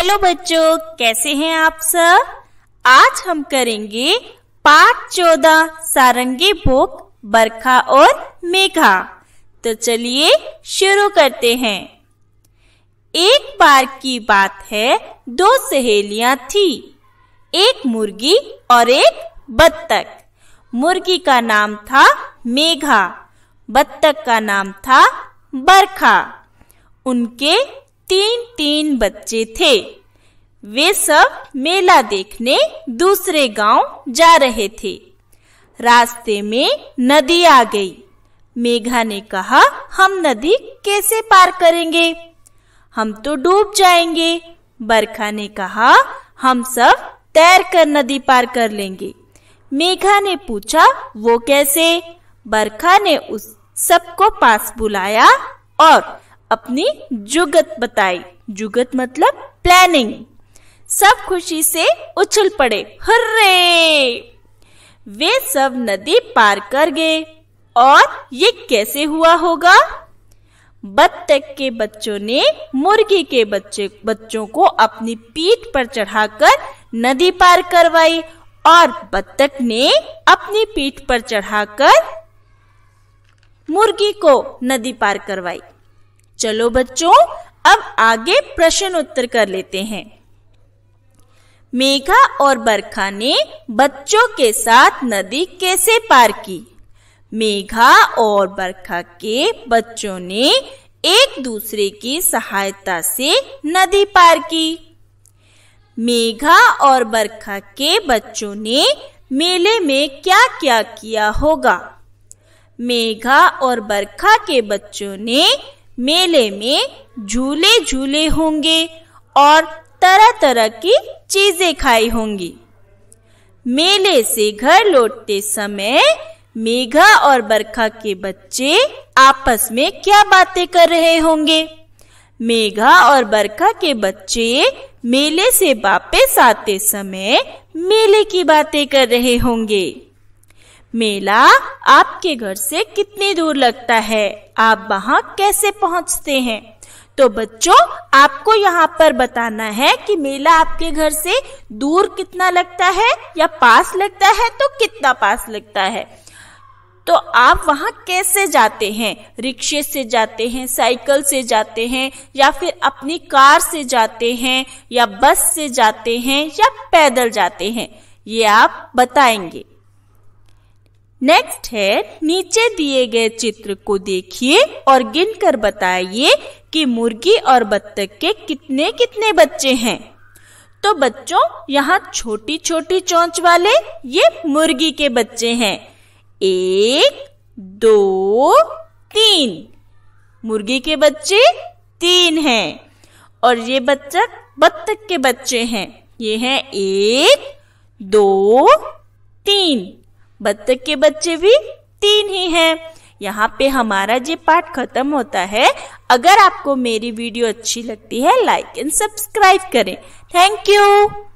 hello बच्चों कैसे हैं आप सब आज हम करेंगे पाठ चौदह सारंगी बुक बरखा और मेघा तो चलिए शुरू करते हैं एक बार की बात है दो सहेलियां थी एक मुर्गी और एक बत्तख मुर्गी का नाम था मेघा बत्तख का नाम था बरखा उनके तीन तीन बच्चे थे वे सब मेला देखने दूसरे गांव जा रहे थे रास्ते में नदी आ गई मेघा ने कहा हम नदी कैसे पार करेंगे हम तो डूब जाएंगे बरखा ने कहा हम सब तैर कर नदी पार कर लेंगे मेघा ने पूछा वो कैसे बरखा ने उस सबको पास बुलाया और अपनी जुगत बताई जुगत मतलब प्लानिंग सब खुशी से उछल पड़े हुर्रे वे सब नदी पार कर गए और ये कैसे हुआ होगा बत्तख के बच्चों ने मुर्गी के बच्चे बच्चों को अपनी पीठ पर चढ़ाकर नदी पार करवाई और बत्तख ने अपनी पीठ पर चढ़ाकर मुर्गी को नदी पार करवाई चलो बच्चों अब आगे प्रश्न उत्तर कर लेते हैं मेघा और बरखा ने बच्चों के साथ नदी कैसे पार की मेघा और बरखा के बच्चों ने एक दूसरे की सहायता से नदी पार की मेघा और बरखा के बच्चों ने मेले में क्या क्या किया होगा मेघा और बरखा के बच्चों ने मेले में झूले झूले होंगे और तरह तरह की चीजें खाई होंगी मेले से घर लौटते समय मेघा और बरखा के बच्चे आपस में क्या बातें कर रहे होंगे मेघा और बरखा के बच्चे मेले से वापस आते समय मेले की बातें कर रहे होंगे मेला आपके घर से कितनी दूर लगता है आप वहाँ कैसे पहुँचते हैं तो बच्चों आपको यहाँ पर बताना है कि मेला आपके घर से दूर कितना लगता है या पास लगता है तो कितना पास लगता है तो आप वहाँ कैसे जाते हैं रिक्शे से जाते हैं साइकिल से जाते हैं या फिर अपनी कार से जाते हैं या बस से जाते हैं या पैदल जाते हैं ये आप बताएंगे नेक्स्ट है नीचे दिए गए चित्र को देखिए और गिनकर बताइए कि मुर्गी और बत्तख के कितने कितने बच्चे हैं तो बच्चों यहाँ छोटी छोटी चोंच वाले ये मुर्गी के बच्चे हैं एक दो तीन मुर्गी के बच्चे तीन हैं और ये बच्चा बत्तख के बच्चे हैं ये हैं एक दो बत्तख के बच्चे भी तीन ही हैं यहाँ पे हमारा ये पाठ खत्म होता है अगर आपको मेरी वीडियो अच्छी लगती है लाइक एंड सब्सक्राइब करें थैंक यू